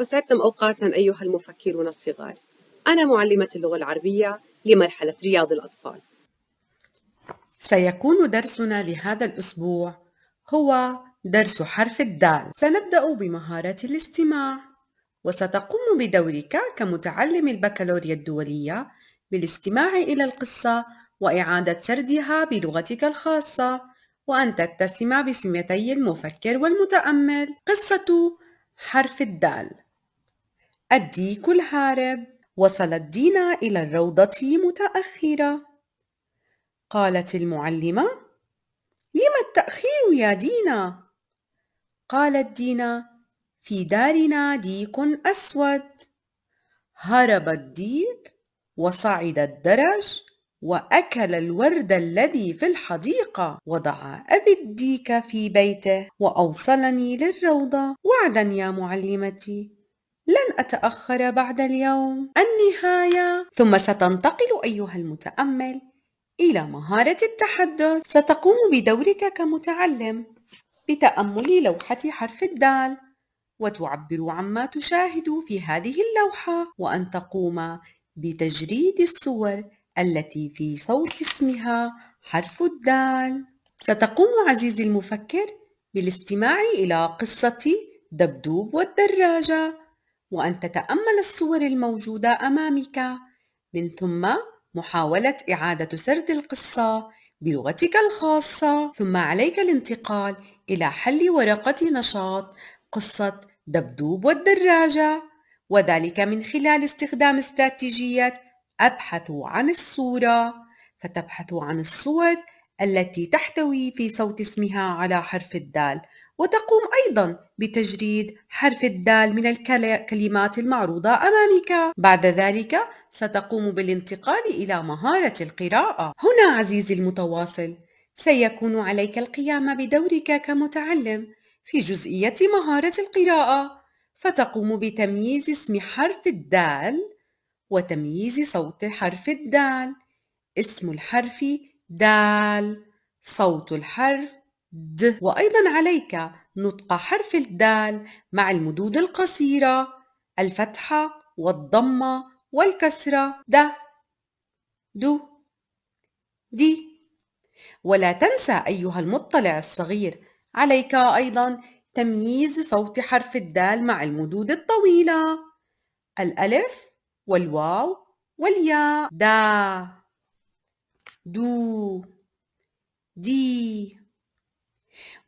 وسعدتم أوقاتا أيها المفكرون الصغار أنا معلمة اللغة العربية لمرحلة رياض الأطفال سيكون درسنا لهذا الأسبوع هو درس حرف الدال سنبدأ بمهارة الاستماع وستقوم بدورك كمتعلم البكالوريا الدولية بالاستماع إلى القصة وإعادة سردها بلغتك الخاصة وأن تتسم بسمتي المفكر والمتأمل قصة حرف الدال الديك الهارب وصلت دينا إلى الروضة متأخرة قالت المعلمة لم التأخير يا دينا؟ قالت دينا في دارنا ديك أسود هرب الديك وصعد الدرج وأكل الورد الذي في الحديقة وضع أبي الديك في بيته وأوصلني للروضة وعدا يا معلمتي لن أتأخر بعد اليوم النهاية ثم ستنتقل أيها المتأمل إلى مهارة التحدث ستقوم بدورك كمتعلم بتأمل لوحة حرف الدال وتعبر عما تشاهد في هذه اللوحة وأن تقوم بتجريد الصور التي في صوت اسمها حرف الدال ستقوم عزيزي المفكر بالاستماع إلى قصة دبدوب والدراجة وأن تتأمل الصور الموجودة أمامك من ثم محاولة إعادة سرد القصة بلغتك الخاصة ثم عليك الانتقال إلى حل ورقة نشاط قصة دبدوب والدراجة وذلك من خلال استخدام استراتيجية أبحث عن الصورة فتبحث عن الصور التي تحتوي في صوت اسمها على حرف الدال وتقوم أيضا بتجريد حرف الدال من الكلمات المعروضة أمامك بعد ذلك ستقوم بالانتقال إلى مهارة القراءة هنا عزيزي المتواصل سيكون عليك القيام بدورك كمتعلم في جزئية مهارة القراءة فتقوم بتمييز اسم حرف الدال وتمييز صوت حرف الدال اسم الحرف دال صوت الحرف د وأيضا عليك نطق حرف الدال مع المدود القصيرة الفتحة والضمة والكسرة د دو دي ولا تنسى أيها المطلع الصغير عليك أيضا تمييز صوت حرف الدال مع المدود الطويلة الألف والواو والياء دا دو دي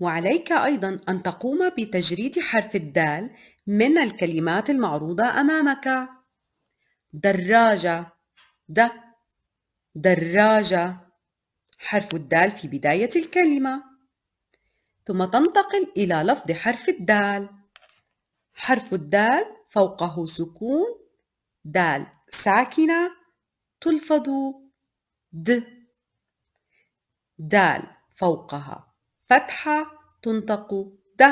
وعليك أيضا أن تقوم بتجريد حرف الدال من الكلمات المعروضة أمامك دراجة د دراجة حرف الدال في بداية الكلمة ثم تنتقل إلى لفظ حرف الدال حرف الدال فوقه سكون دال ساكنة تلفظ د دال فوقها فتحة تنطق ده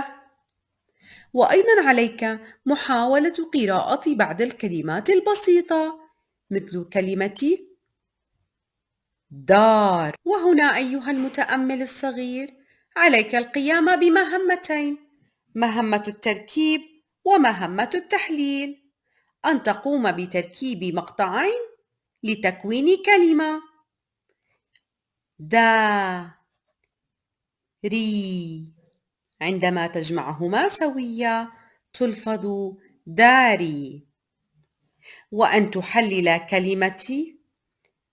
وأيضا عليك محاولة قراءة بعض الكلمات البسيطة مثل كلمة دار وهنا أيها المتأمل الصغير عليك القيام بمهمتين مهمة التركيب ومهمة التحليل أن تقوم بتركيب مقطعين لتكوين كلمة دا ري عندما تجمعهما سويا تلفظ داري وأن تحلل كلمة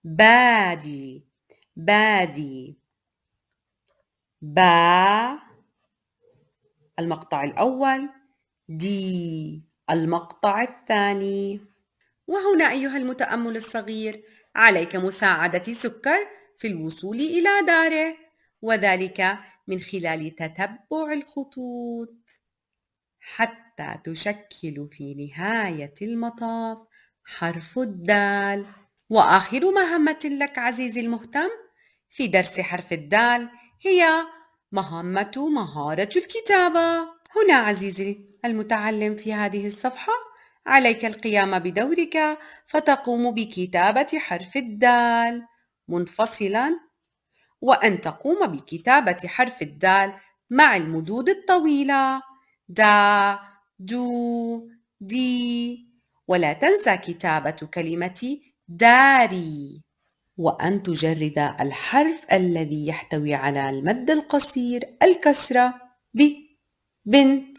بادي بادي با المقطع الأول دي المقطع الثاني وهنا أيها المتأمل الصغير عليك مساعدة سكر في الوصول إلى داره وذلك من خلال تتبع الخطوط حتى تشكل في نهاية المطاف حرف الدال وآخر مهمة لك عزيزي المهتم في درس حرف الدال هي مهمة مهارة الكتابة هنا عزيزي المتعلم في هذه الصفحة عليك القيام بدورك فتقوم بكتابة حرف الدال منفصلا وأن تقوم بكتابة حرف الدال مع المدود الطويلة دا دو دي ولا تنسى كتابة كلمة داري وأن تجرد الحرف الذي يحتوي على المد القصير الكسرة ب بنت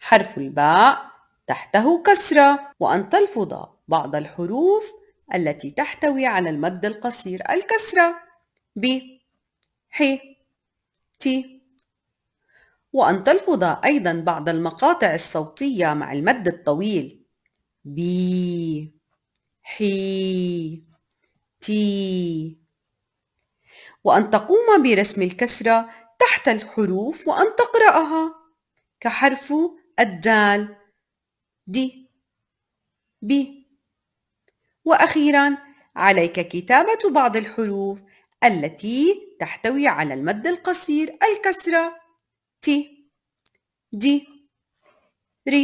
حرف الباء تحته كسرة وأن تلفظ بعض الحروف التي تحتوي على المد القصير الكسرة ب ح ت وأن تلفظ أيضا بعض المقاطع الصوتية مع المد الطويل بي حي تي وأن تقوم برسم الكسرة تحت الحروف وأن تقرأها كحرف الدال دي بي وأخيرا عليك كتابة بعض الحروف التي تحتوي على المد القصير الكسرة ت د ر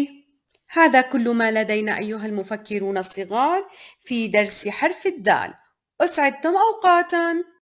هذا كل ما لدينا أيها المفكرون الصغار في درس حرف الدال أسعدتم أوقاتاً